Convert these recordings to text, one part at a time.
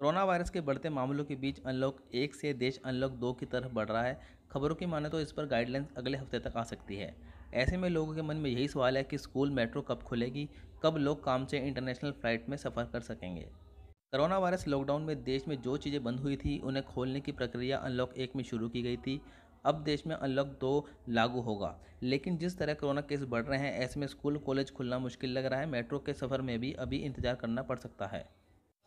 corona virus के बढ़ते मामलों के बीच अनलॉक एक से देश अनलॉक दो की तरफ बढ़ रहा है खबरों की माने तो इस पर गाइडलाइंस अगले हफ्ते तक आ सकती है ऐसे में लोगों के मन में यही सवाल है कि स्कूल मेट्रो कब खुलेगी कब लोग काम से इंटरनेशनल फ्लाइट में सफ़र कर सकेंगे कोरोना वायरस लॉकडाउन में देश में जो चीज़ें बंद हुई थी उन्हें खोलने की प्रक्रिया अनलॉक एक में शुरू की गई थी अब देश में अनलॉक दो लागू होगा लेकिन जिस तरह कोरोना केस बढ़ रहे हैं ऐसे में स्कूल कॉलेज खुलना मुश्किल लग रहा है मेट्रो के सफ़र में भी अभी इंतज़ार करना पड़ सकता है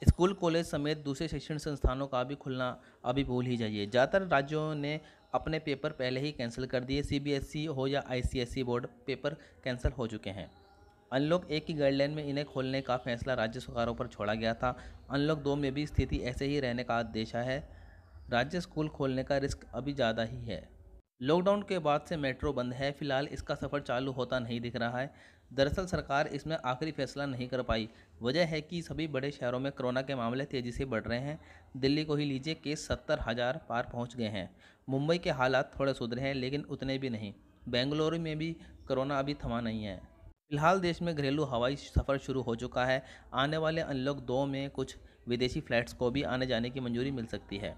स्कूल कॉलेज समेत दूसरे शैक्षणिक संस्थानों का भी खुलना अभी भूल ही जाइए ज़्यादातर राज्यों ने अपने पेपर पहले ही कैंसिल कर दिए सीबीएसई हो या आईसीएसई बोर्ड पेपर कैंसिल हो चुके हैं अनलॉक एक की गाइडलाइन में इन्हें खोलने का फैसला राज्य सरकारों पर छोड़ा गया था अनलॉक दो में भी स्थिति ऐसे ही रहने का आदेशा है राज्य स्कूल खोलने का रिस्क अभी ज़्यादा ही है लॉकडाउन के बाद से मेट्रो बंद है फिलहाल इसका सफ़र चालू होता नहीं दिख रहा है दरअसल सरकार इसमें आखिरी फैसला नहीं कर पाई वजह है कि सभी बड़े शहरों में कोरोना के मामले तेज़ी से बढ़ रहे हैं दिल्ली को ही लीजिए केस सत्तर हज़ार पार पहुंच गए हैं मुंबई के हालात थोड़े सुधरे हैं लेकिन उतने भी नहीं बेंगलुरु में भी कोरोना अभी थमा नहीं है फिलहाल देश में घरेलू हवाई सफ़र शुरू हो चुका है आने वाले अनलॉक दो में कुछ विदेशी फ्लाइट्स को भी आने जाने की मंजूरी मिल सकती है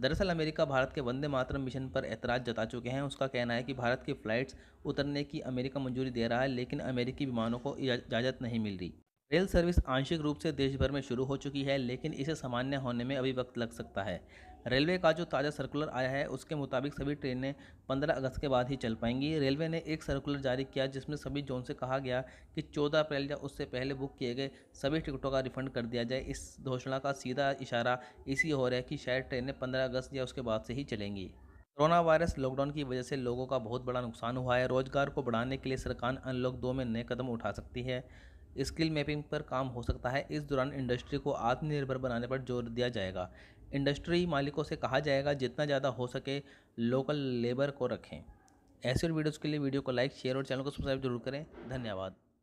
दरअसल अमेरिका भारत के वंदे मातरम मिशन पर ऐतराज़ जता चुके हैं उसका कहना है कि भारत की फ़्लाइट्स उतरने की अमेरिका मंजूरी दे रहा है लेकिन अमेरिकी विमानों को इजाज़त नहीं मिल रही रेल सर्विस आंशिक रूप से देश भर में शुरू हो चुकी है लेकिन इसे सामान्य होने में अभी वक्त लग सकता है रेलवे का जो ताज़ा सर्कुलर आया है उसके मुताबिक सभी ट्रेनें 15 अगस्त के बाद ही चल पाएंगी रेलवे ने एक सर्कुलर जारी किया जिसमें सभी जोन से कहा गया कि 14 अप्रैल या उससे पहले बुक किए गए सभी टिकटों का रिफंड कर दिया जाए इस घोषणा का सीधा इशारा इसी हो रहा है कि शायद ट्रेनें पंद्रह अगस्त या उसके बाद से ही चलेंगी कोरोना वायरस लॉकडाउन की वजह से लोगों का बहुत बड़ा नुकसान हुआ है रोजगार को बढ़ाने के लिए सरकार अनलॉक दो में नए कदम उठा सकती है स्किल मैपिंग पर काम हो सकता है इस दौरान इंडस्ट्री को आत्मनिर्भर बनाने पर जोर दिया जाएगा इंडस्ट्री मालिकों से कहा जाएगा जितना ज़्यादा हो सके लोकल लेबर को रखें ऐसे और वीडियोज़ के लिए वीडियो को लाइक शेयर और चैनल को सब्सक्राइब जरूर करें धन्यवाद